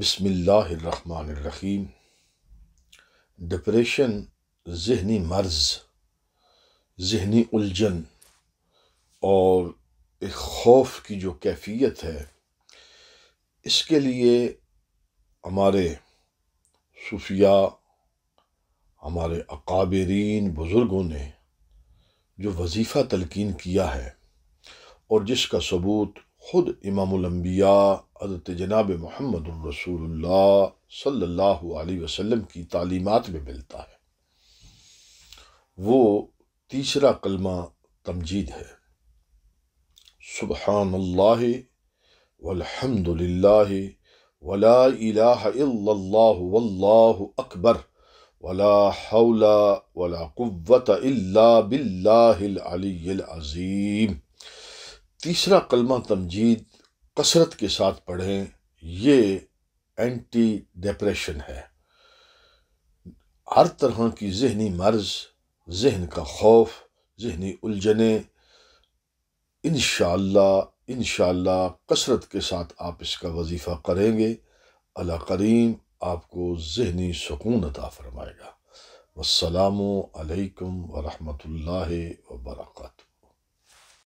بسم اللہ الرحمن الرحیم ڈپریشن ذہنی مرض ذہنی الجھن اور ایک خوف کی جو کیفیت ہے اس کے لیے ہمارے صوفیہ ہمارے اکابرین بزرگوں نے جو وظیفہ تلقین کیا ہے اور جس کا ثبوت خود امام الانبیاء حضرت جناب محمد الرسول اللہ صلی اللہ علیہ وسلم کی تعلیمات میں ملتا ہے وہ تیسرا کلمہ تمجید ہے سبحان اللہ والحمد للہ ولا الہ الا اللہ واللہ اکبر ولا حول ولا قوت الا باللہ العلی العظیم تیسرا کلمہ تمجید کثرت کے ساتھ پڑھیں یہ اینٹی ڈپریشن ہے ہر طرح کی ذہنی مرض ذہن کا خوف ذہنی الجھنیں انشاءاللہ انشاءاللہ کثرت کے ساتھ آپ اس کا وظیفہ کریں گے اللہ کریم آپ کو ذہنی سکون عطا فرمائے گا والسلام علیکم ورحمۃ اللہ وبرکاتہ